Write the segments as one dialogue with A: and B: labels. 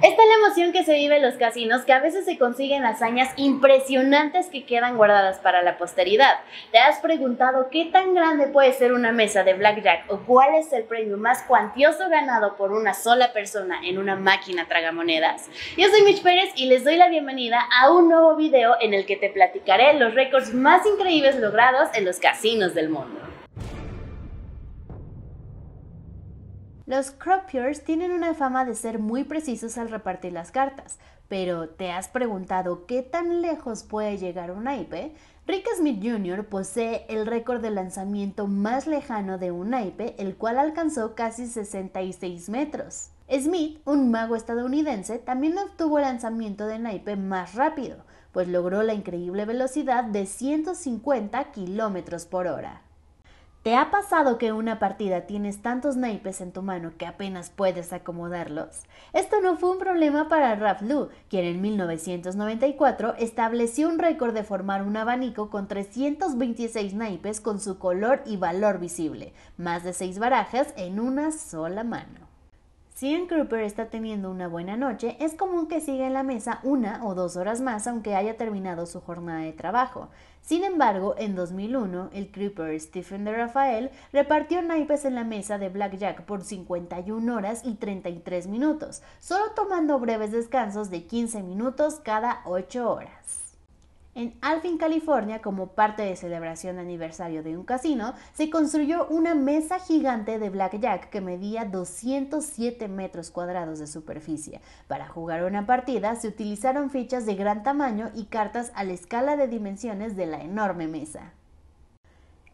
A: Esta es la emoción que se vive en los casinos, que a veces se consiguen hazañas impresionantes que quedan guardadas para la posteridad. ¿Te has preguntado qué tan grande puede ser una mesa de blackjack o cuál es el premio más cuantioso ganado por una sola persona en una máquina tragamonedas? Yo soy Mitch Pérez y les doy la bienvenida a un nuevo video en el que te platicaré los récords más increíbles logrados en los casinos del mundo. Los croupiers tienen una fama de ser muy precisos al repartir las cartas, pero ¿te has preguntado qué tan lejos puede llegar un naipe? Rick Smith Jr. posee el récord de lanzamiento más lejano de un naipe, el cual alcanzó casi 66 metros. Smith, un mago estadounidense, también obtuvo el lanzamiento de naipe más rápido, pues logró la increíble velocidad de 150 kilómetros por hora. ¿Te ha pasado que en una partida tienes tantos naipes en tu mano que apenas puedes acomodarlos? Esto no fue un problema para Ralph quien en 1994 estableció un récord de formar un abanico con 326 naipes con su color y valor visible, más de 6 barajas en una sola mano. Si un creeper está teniendo una buena noche, es común que siga en la mesa una o dos horas más aunque haya terminado su jornada de trabajo. Sin embargo, en 2001, el Creeper Stephen de Rafael repartió naipes en la mesa de Blackjack por 51 horas y 33 minutos, solo tomando breves descansos de 15 minutos cada 8 horas. En Alfin California, como parte de celebración de aniversario de un casino, se construyó una mesa gigante de blackjack que medía 207 metros cuadrados de superficie. Para jugar una partida se utilizaron fichas de gran tamaño y cartas a la escala de dimensiones de la enorme mesa.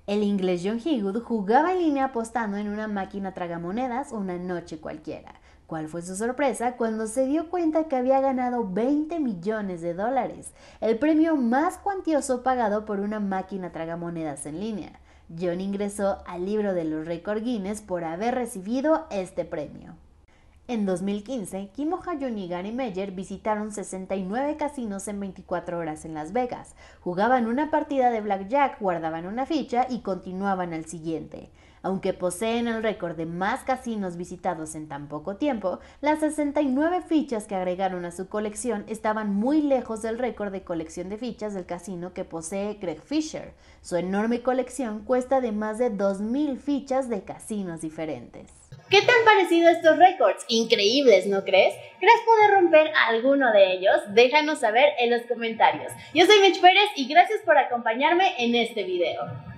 A: El inglés John Higwood jugaba en línea apostando en una máquina tragamonedas una noche cualquiera. ¿Cuál fue su sorpresa cuando se dio cuenta que había ganado 20 millones de dólares, el premio más cuantioso pagado por una máquina tragamonedas en línea? John ingresó al libro de los récord Guinness por haber recibido este premio. En 2015, Kimo Hayun y Gary Meyer visitaron 69 casinos en 24 horas en Las Vegas. Jugaban una partida de blackjack, guardaban una ficha y continuaban al siguiente. Aunque poseen el récord de más casinos visitados en tan poco tiempo, las 69 fichas que agregaron a su colección estaban muy lejos del récord de colección de fichas del casino que posee Greg Fisher. Su enorme colección cuesta de más de 2.000 fichas de casinos diferentes. ¿Qué te han parecido estos récords? Increíbles, ¿no crees? ¿Crees poder romper alguno de ellos? Déjanos saber en los comentarios. Yo soy Mitch Pérez y gracias por acompañarme en este video.